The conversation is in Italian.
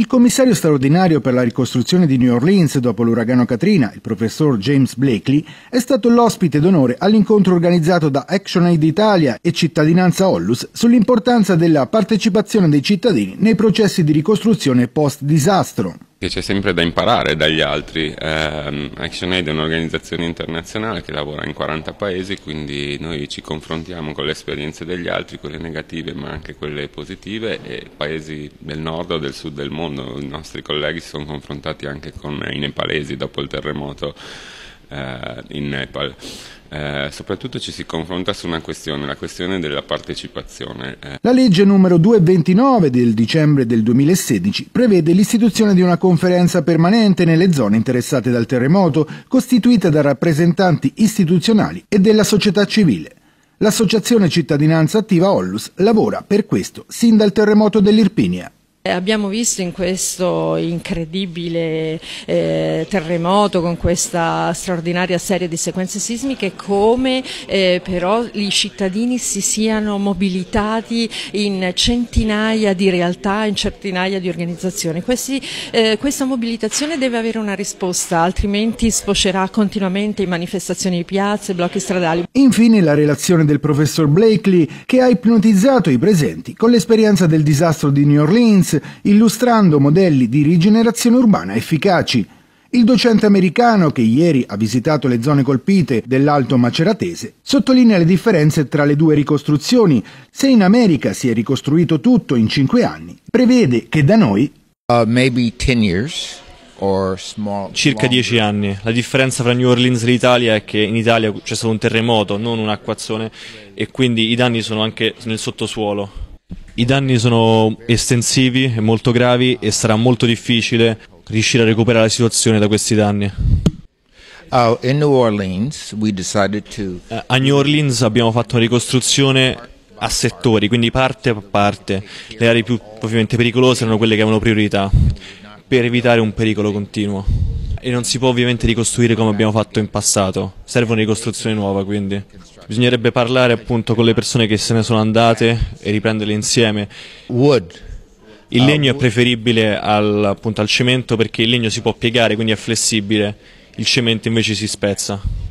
Il commissario straordinario per la ricostruzione di New Orleans dopo l'uragano Katrina, il professor James Blakely, è stato l'ospite d'onore all'incontro organizzato da ActionAid Italia e Cittadinanza Ollus sull'importanza della partecipazione dei cittadini nei processi di ricostruzione post-disastro che c'è sempre da imparare dagli altri. Eh, ActionAid è un'organizzazione internazionale che lavora in 40 paesi, quindi noi ci confrontiamo con le esperienze degli altri, quelle negative ma anche quelle positive e paesi del nord o del sud del mondo. I nostri colleghi si sono confrontati anche con i nepalesi dopo il terremoto eh, in Nepal. Eh, soprattutto ci si confronta su una questione, la questione della partecipazione. Eh. La legge numero 229 del dicembre del 2016 prevede l'istituzione di una conferenza permanente nelle zone interessate dal terremoto, costituita da rappresentanti istituzionali e della società civile. L'Associazione Cittadinanza Attiva Ollus lavora per questo sin dal terremoto dell'Irpinia. Eh, abbiamo visto in questo incredibile eh, terremoto con questa straordinaria serie di sequenze sismiche come eh, però i cittadini si siano mobilitati in centinaia di realtà, in centinaia di organizzazioni. Questi, eh, questa mobilitazione deve avere una risposta, altrimenti sfocerà continuamente in manifestazioni di piazze, blocchi stradali. Infine la relazione del professor Blakely che ha ipnotizzato i presenti con l'esperienza del disastro di New Orleans Science illustrando modelli di rigenerazione urbana efficaci. Il docente americano, che ieri ha visitato le zone colpite dell'Alto Maceratese, sottolinea le differenze tra le due ricostruzioni. Se in America si è ricostruito tutto in cinque anni, prevede che da noi... Uh, maybe 10 years. Circa dieci anni. La differenza fra New Orleans e l'Italia è che in Italia c'è stato un terremoto, non un'acquazzone, e quindi i danni sono anche nel sottosuolo. I danni sono estensivi e molto gravi e sarà molto difficile riuscire a recuperare la situazione da questi danni. Oh, eh, a New Orleans abbiamo fatto una ricostruzione a settori, quindi parte a parte. Le aree più propriamente pericolose erano quelle che avevano priorità per evitare un pericolo continuo e non si può ovviamente ricostruire come abbiamo fatto in passato, serve una ricostruzione nuova quindi. Bisognerebbe parlare appunto con le persone che se ne sono andate e riprenderle insieme. Il ah, legno è preferibile al, appunto, al cemento perché il legno si può piegare, quindi è flessibile, il cemento invece si spezza.